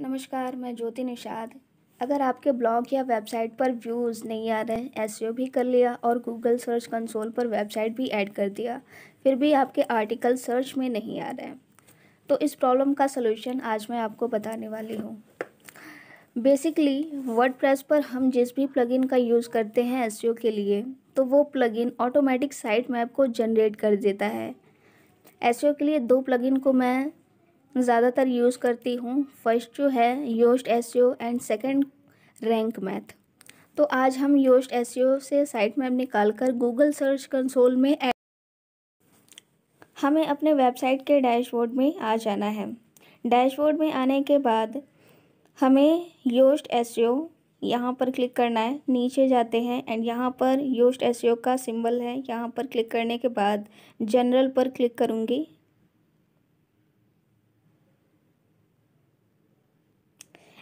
नमस्कार मैं ज्योति निषाद अगर आपके ब्लॉग या वेबसाइट पर व्यूज़ नहीं आ रहे हैं एस e भी कर लिया और गूगल सर्च कंसोल पर वेबसाइट भी ऐड कर दिया फिर भी आपके आर्टिकल सर्च में नहीं आ रहे हैं तो इस प्रॉब्लम का सलूशन आज मैं आपको बताने वाली हूँ बेसिकली वर्ड पर हम जिस भी प्लगइन का यूज़ करते हैं एस e के लिए तो वो प्लगइन ऑटोमेटिक साइट मैप को जनरेट कर देता है एस e के लिए दो प्लगइन को मैं ज़्यादातर यूज़ करती हूँ फर्स्ट जो है Yoast S and second Rank Math तो आज हम योस्ट एस से साइट मैप निकाल कर गूगल सर्च कंसोल में हमें अपने वेबसाइट के डैशबोर्ड में आ जाना है डैशबोर्ड में आने के बाद हमें योस्ट एस यहाँ पर क्लिक करना है नीचे जाते हैं एंड यहाँ पर योस्ट एस का सिंबल है यहाँ पर क्लिक करने के बाद जनरल पर क्लिक करूँगी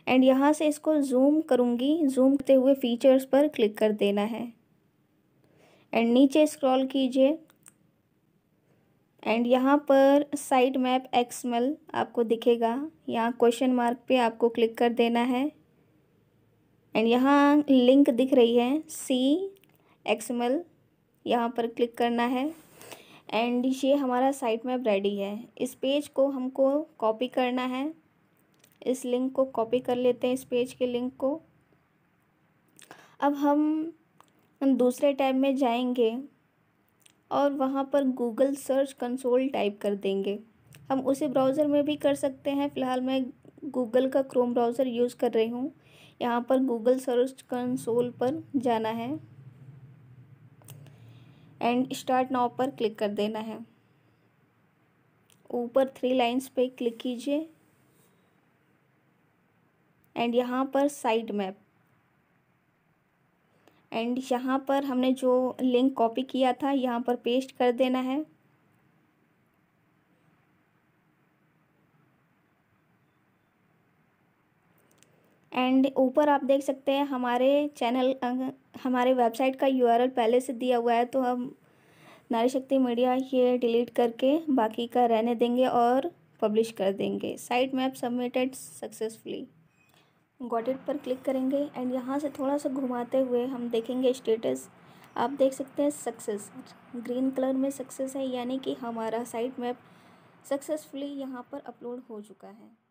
एंड यहाँ से इसको जूम करूँगी जूम करते हुए फीचर्स पर क्लिक कर देना है एंड नीचे स्क्रॉल कीजिए एंड यहाँ पर साइड मैप एक्समल आपको दिखेगा यहाँ क्वेश्चन मार्क पे आपको क्लिक कर देना है एंड यहाँ लिंक दिख रही है सी एक्समल यहाँ पर क्लिक करना है एंड ये हमारा साइट मैप रेडी है इस पेज को हमको कॉपी करना है इस लिंक को कॉपी कर लेते हैं इस पेज के लिंक को अब हम दूसरे टैब में जाएंगे और वहाँ पर गूगल सर्च कंसोल टाइप कर देंगे हम उसे ब्राउज़र में भी कर सकते हैं फ़िलहाल मैं गूगल का क्रोम ब्राउज़र यूज़ कर रही हूँ यहाँ पर गूगल सर्च कंसोल पर जाना है एंड स्टार्ट नाउ पर क्लिक कर देना है ऊपर थ्री लाइंस पे क्लिक कीजिए एंड यहाँ पर साइड मैप एंड यहाँ पर हमने जो लिंक कॉपी किया था यहाँ पर पेस्ट कर देना है एंड ऊपर आप देख सकते हैं हमारे चैनल हमारे वेबसाइट का यूआरएल पहले से दिया हुआ है तो हम नारी शक्ति मीडिया ये डिलीट करके बाकी का रहने देंगे और पब्लिश कर देंगे site map submitted successfully got it पर क्लिक करेंगे एंड यहाँ से थोड़ा सा घुमाते हुए हम देखेंगे स्टेटस आप देख सकते हैं सक्सेस ग्रीन कलर में सक्सेस है यानी कि हमारा साइट मैप सक्सेसफुली यहाँ पर अपलोड हो चुका है